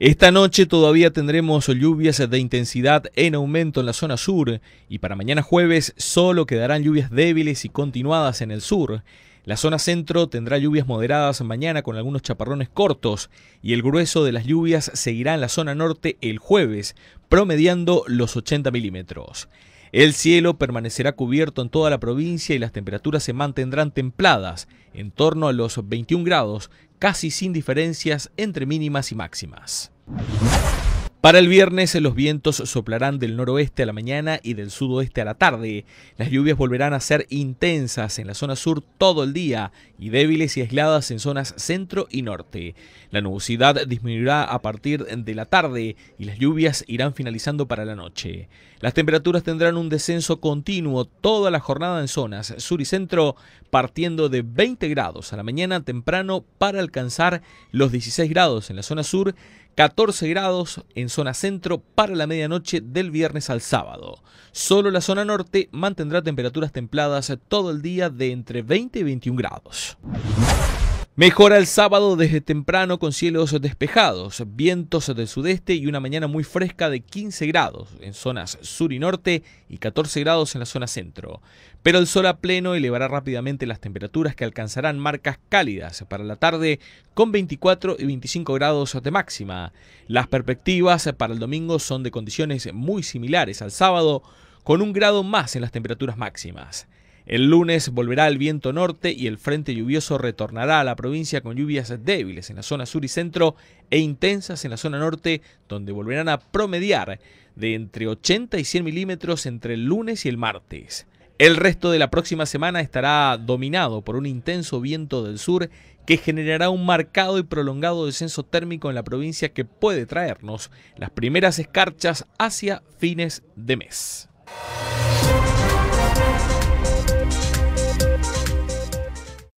Esta noche todavía tendremos lluvias de intensidad en aumento en la zona sur y para mañana jueves solo quedarán lluvias débiles y continuadas en el sur. La zona centro tendrá lluvias moderadas mañana con algunos chaparrones cortos y el grueso de las lluvias seguirá en la zona norte el jueves, promediando los 80 milímetros. El cielo permanecerá cubierto en toda la provincia y las temperaturas se mantendrán templadas, en torno a los 21 grados, casi sin diferencias entre mínimas y máximas. Para el viernes los vientos soplarán del noroeste a la mañana y del sudoeste a la tarde. Las lluvias volverán a ser intensas en la zona sur todo el día y débiles y aisladas en zonas centro y norte. La nubosidad disminuirá a partir de la tarde y las lluvias irán finalizando para la noche. Las temperaturas tendrán un descenso continuo toda la jornada en zonas sur y centro, partiendo de 20 grados a la mañana temprano para alcanzar los 16 grados en la zona sur, 14 grados en zona centro para la medianoche del viernes al sábado. Solo la zona norte mantendrá temperaturas templadas todo el día de entre 20 y 21 grados. Mejora el sábado desde temprano con cielos despejados, vientos del sudeste y una mañana muy fresca de 15 grados en zonas sur y norte y 14 grados en la zona centro. Pero el sol a pleno elevará rápidamente las temperaturas que alcanzarán marcas cálidas para la tarde con 24 y 25 grados de máxima. Las perspectivas para el domingo son de condiciones muy similares al sábado con un grado más en las temperaturas máximas. El lunes volverá el viento norte y el frente lluvioso retornará a la provincia con lluvias débiles en la zona sur y centro e intensas en la zona norte, donde volverán a promediar de entre 80 y 100 milímetros entre el lunes y el martes. El resto de la próxima semana estará dominado por un intenso viento del sur que generará un marcado y prolongado descenso térmico en la provincia que puede traernos las primeras escarchas hacia fines de mes.